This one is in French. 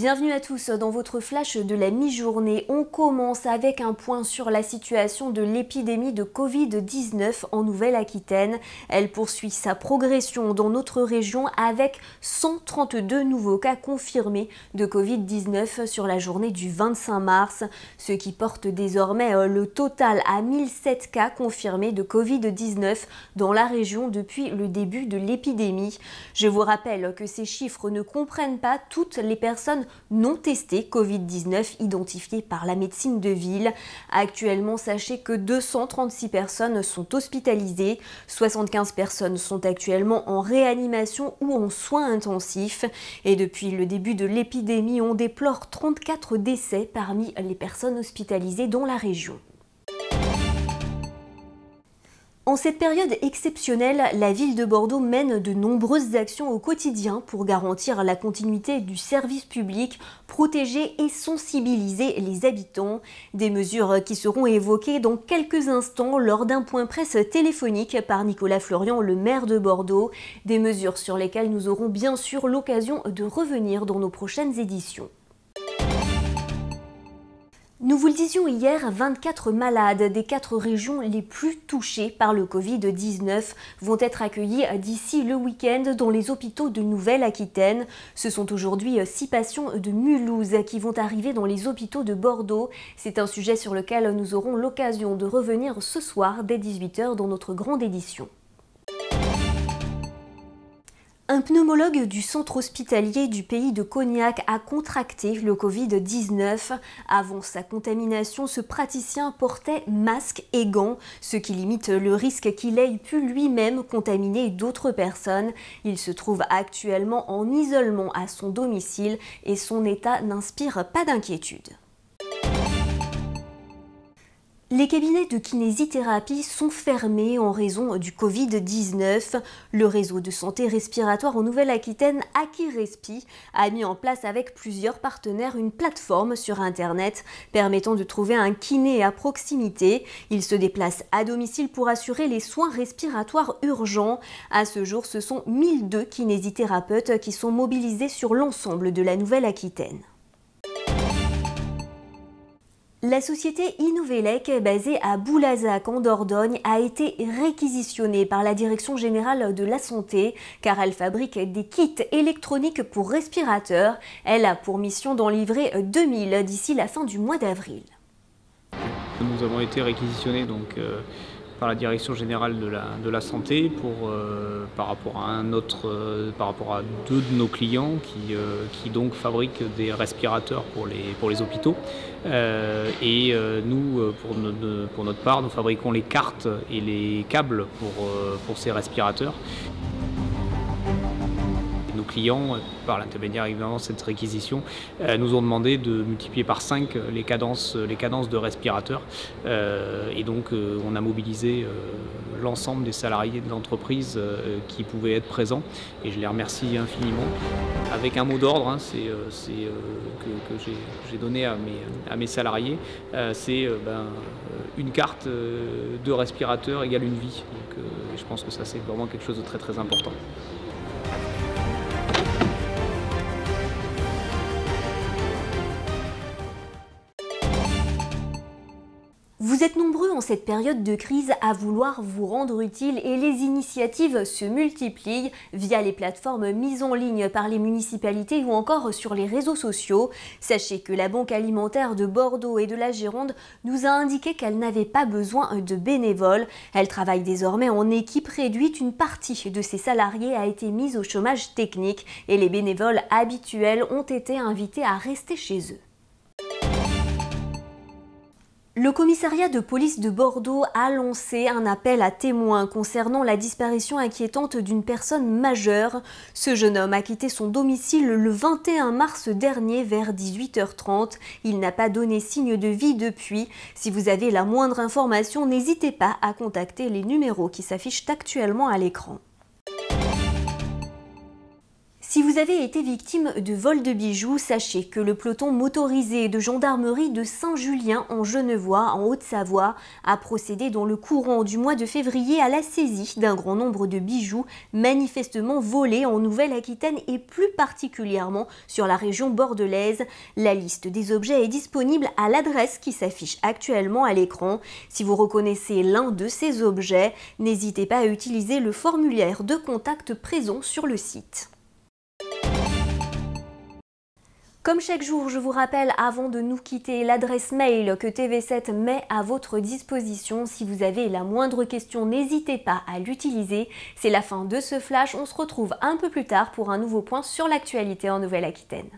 Bienvenue à tous dans votre flash de la mi-journée. On commence avec un point sur la situation de l'épidémie de Covid-19 en Nouvelle-Aquitaine. Elle poursuit sa progression dans notre région avec 132 nouveaux cas confirmés de Covid-19 sur la journée du 25 mars, ce qui porte désormais euh, le total à 1007 cas confirmés de Covid-19 dans la région depuis le début de l'épidémie. Je vous rappelle que ces chiffres ne comprennent pas toutes les personnes non testé Covid-19 identifié par la médecine de ville. Actuellement, sachez que 236 personnes sont hospitalisées, 75 personnes sont actuellement en réanimation ou en soins intensifs. Et depuis le début de l'épidémie, on déplore 34 décès parmi les personnes hospitalisées dans la région. En cette période exceptionnelle, la ville de Bordeaux mène de nombreuses actions au quotidien pour garantir la continuité du service public, protéger et sensibiliser les habitants. Des mesures qui seront évoquées dans quelques instants lors d'un point presse téléphonique par Nicolas Florian, le maire de Bordeaux. Des mesures sur lesquelles nous aurons bien sûr l'occasion de revenir dans nos prochaines éditions. Nous vous le disions hier, 24 malades des quatre régions les plus touchées par le Covid-19 vont être accueillis d'ici le week-end dans les hôpitaux de Nouvelle-Aquitaine. Ce sont aujourd'hui 6 patients de Mulhouse qui vont arriver dans les hôpitaux de Bordeaux. C'est un sujet sur lequel nous aurons l'occasion de revenir ce soir dès 18h dans notre grande édition. Un pneumologue du centre hospitalier du pays de Cognac a contracté le Covid-19. Avant sa contamination, ce praticien portait masque et gants, ce qui limite le risque qu'il ait pu lui-même contaminer d'autres personnes. Il se trouve actuellement en isolement à son domicile et son état n'inspire pas d'inquiétude. Les cabinets de kinésithérapie sont fermés en raison du Covid-19. Le réseau de santé respiratoire en Nouvelle-Aquitaine, Akirespi, a mis en place avec plusieurs partenaires une plateforme sur Internet permettant de trouver un kiné à proximité. Il se déplace à domicile pour assurer les soins respiratoires urgents. À ce jour, ce sont 1002 kinésithérapeutes qui sont mobilisés sur l'ensemble de la Nouvelle-Aquitaine. La société Innovelec, basée à Boulazac en Dordogne, a été réquisitionnée par la Direction générale de la santé car elle fabrique des kits électroniques pour respirateurs. Elle a pour mission d'en livrer 2000 d'ici la fin du mois d'avril. Nous avons été réquisitionnés donc, euh, par la direction générale de la, santé pour, euh, par, rapport à un autre, euh, par rapport à deux de nos clients qui, euh, qui donc fabriquent des respirateurs pour les, pour les hôpitaux. et nous, pour, notre, pour notre part, nous fabriquons les cartes et les câbles pour, pour ces respirateurs clients, euh, par l'intermédiaire évidemment de cette réquisition, euh, nous ont demandé de multiplier par 5 euh, les cadences, les cadences de respirateurs. et donc on a mobilisé l'ensemble des salariés de l'entreprise qui pouvaient être présents. Et je les remercie infiniment. Avec un mot d'ordre, hein, c'est que, j'ai donné à mes, salariés, c'est ben, une carte de respirateur égale une vie. Donc, je pense que ça c'est vraiment quelque chose de très très important. Vous êtes nombreux en cette période de crise à vouloir vous rendre utile et les initiatives se multiplient via les plateformes mises en ligne par les municipalités ou encore sur les réseaux sociaux. Sachez que la Banque alimentaire de Bordeaux et de la Gironde nous a indiqué qu'elle n'avait pas besoin de bénévoles. Elle travaille désormais en équipe réduite. Une partie de ses salariés a été mise au chômage technique et les bénévoles habituels ont été invités à rester chez eux. Le commissariat de police de Bordeaux a lancé un appel à témoins concernant la disparition inquiétante d'une personne majeure. Ce jeune homme a quitté son domicile le 21 mars dernier vers 18h30. Il n'a pas donné signe de vie depuis. Si vous avez la moindre information, n'hésitez pas à contacter les numéros qui s'affichent actuellement à l'écran. Si vous avez été victime de vol de bijoux, sachez que le peloton motorisé de gendarmerie de Saint-Julien en Genevois, en Haute-Savoie, a procédé dans le courant du mois de février à la saisie d'un grand nombre de bijoux manifestement volés en Nouvelle-Aquitaine et plus particulièrement sur la région bordelaise. La liste des objets est disponible à l'adresse qui s'affiche actuellement à l'écran. Si vous reconnaissez l'un de ces objets, n'hésitez pas à utiliser le formulaire de contact présent sur le site. Comme chaque jour, je vous rappelle avant de nous quitter l'adresse mail que TV7 met à votre disposition. Si vous avez la moindre question, n'hésitez pas à l'utiliser. C'est la fin de ce flash, on se retrouve un peu plus tard pour un nouveau point sur l'actualité en Nouvelle-Aquitaine.